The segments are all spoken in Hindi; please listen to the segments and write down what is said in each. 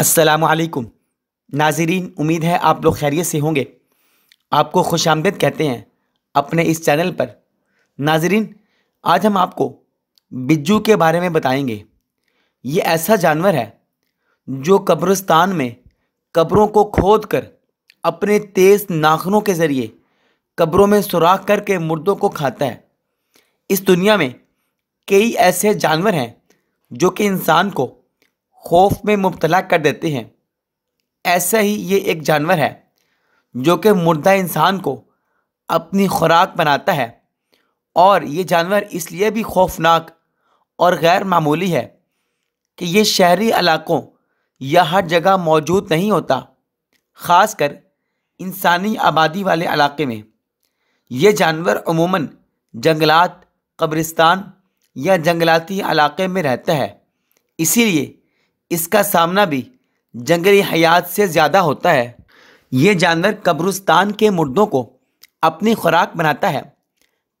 असलकुम नाजरीन उम्मीद है आप लोग खैरियत से होंगे आपको खुश आमदेद कहते हैं अपने इस चैनल पर नाजरीन आज हम आपको बिज्जू के बारे में बताएंगे ये ऐसा जानवर है जो कब्रिस्तान में कब्रों को खोद कर अपने तेज़ नाखनों के ज़रिए कब्रों में सुराख करके मुर्दों को खाता है इस दुनिया में कई ऐसे जानवर हैं जो कि इंसान को खौफ में मुबतला कर देते हैं ऐसा ही ये एक जानवर है जो कि मुर्दा इंसान को अपनी खुराक बनाता है और ये जानवर इसलिए भी खौफनाक और गैर मामूली है कि ये शहरी इलाकों या हर जगह मौजूद नहीं होता ख़ासकर इंसानी आबादी वाले इलाके में ये जानवर अमूमन जंगलात कब्रिस्तान या जंगलाती इलाके में रहता है इसीलिए इसका सामना भी जंगली हयात से ज़्यादा होता है ये जानवर कब्रिस्तान के मुर्दों को अपनी खुराक बनाता है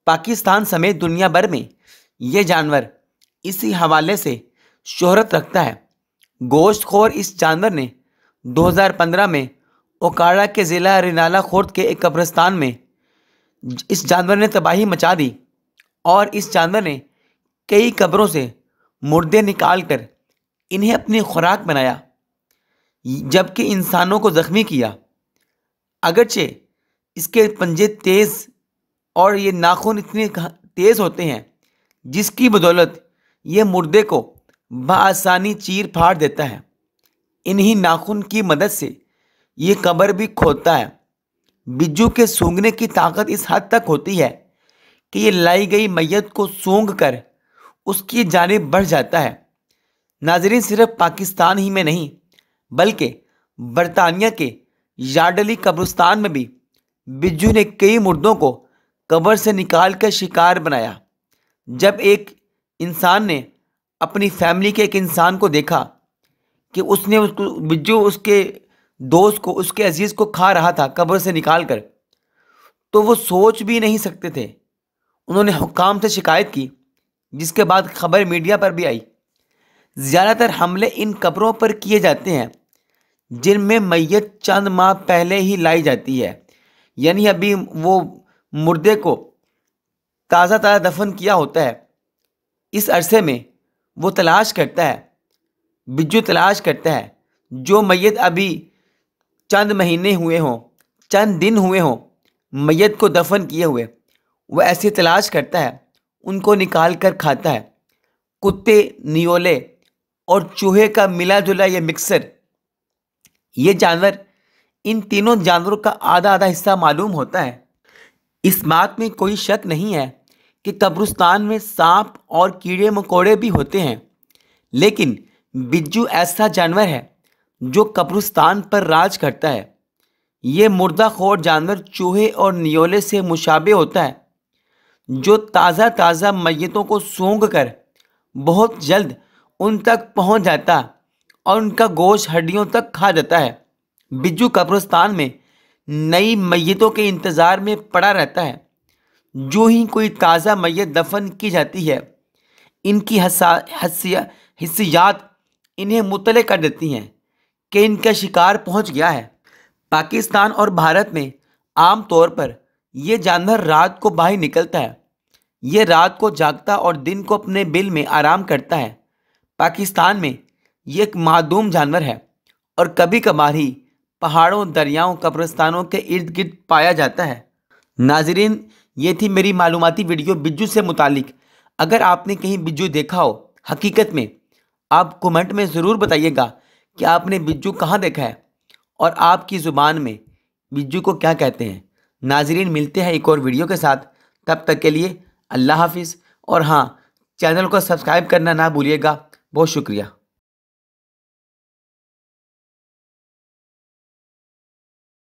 पाकिस्तान समेत दुनिया भर में ये जानवर इसी हवाले से शोहरत रखता है गोश्तखोर इस जानवर ने 2015 में ओकाड़ा के ज़िला रिनाला खोर्द के एक कब्रिस्तान में इस जानवर ने तबाही मचा दी और इस जानवर ने कई कब्रों से मुर्दे निकाल कर इन्हें अपनी खुराक बनाया जबकि इंसानों को ज़ख्मी किया अगरचे इसके पंजे तेज़ और ये नाखून इतने तेज़ होते हैं जिसकी बदौलत ये मुर्दे को बसानी चीर फाड़ देता है इन्हीं नाखून की मदद से ये कबर भी खोदता है बिजू के सूंघने की ताकत इस हद तक होती है कि ये लाई गई मैयत को सूंघ कर उसकी जानब बढ़ जाता है नाजरीन सिर्फ पाकिस्तान ही में नहीं बल्कि बरतानिया के यार्डली कब्रिस्तान में भी बिजू ने कई मुर्दों को कब्र से निकाल कर शिकार बनाया जब एक इंसान ने अपनी फैमिली के एक इंसान को देखा कि उसने उसको बिजू उसके दोस्त को उसके अजीज़ को खा रहा था कब्र से निकाल कर तो वो सोच भी नहीं सकते थे उन्होंने हुकाम से शिकायत की जिसके बाद खबर मीडिया पर भी आई ज़्यादातर हमले इन कब्रों पर किए जाते हैं जिनमें मैत चंद माह पहले ही लाई जाती है यानी अभी वो मुर्दे को ताज़ा ताज़ा दफन किया होता है इस अरसे में वो तलाश करता है बिजू तलाश करता है जो मैत अभी चंद महीने हुए हों चंद दिन हुए हों मैत को दफन किए हुए वह ऐसी तलाश करता है उनको निकाल कर खाता है कुत्ते नियोले और चूहे का मिला जुला यह मिक्सर ये जानवर इन तीनों जानवरों का आधा आधा हिस्सा मालूम होता है इस बात में कोई शक नहीं है कि कब्रिस्तान में सांप और कीड़े मकोड़े भी होते हैं लेकिन बिज्जू ऐसा जानवर है जो कब्रिस्तान पर राज करता है ये मुर्दा खोर जानवर चूहे और नियोले से मुशाबे होता है जो ताज़ा ताज़ा मैतों को सूंघ कर बहुत जल्द उन तक पहुंच जाता और उनका गोश हड्डियों तक खा जाता है बिजू कब्रस्तान में नई मैतों के इंतज़ार में पड़ा रहता है जो ही कोई ताज़ा मैत दफन की जाती है इनकी हिस्सियात इन्हें मुतल कर देती हैं कि इनका शिकार पहुंच गया है पाकिस्तान और भारत में आम तौर पर यह जानवर रात को बाहर निकलता है ये रात को जागता और दिन को अपने बिल में आराम करता है पाकिस्तान में ये एक मादूम जानवर है और कभी कभार ही पहाड़ों दरियाओं कब्रस्तानों के इर्द गिर्द पाया जाता है नाजरीन ये थी मेरी मालूमती वीडियो बिजू से मुतालिक अगर आपने कहीं बिजू देखा हो हकीकत में आप कमेंट में ज़रूर बताइएगा कि आपने बिजू कहाँ देखा है और आपकी ज़ुबान में बिजू को क्या कहते हैं नाजरीन मिलते हैं एक और वीडियो के साथ तब तक के लिए अल्लाह हाफिज़ और हाँ चैनल को सब्सक्राइब करना ना भूलिएगा बहुत शुक्रिया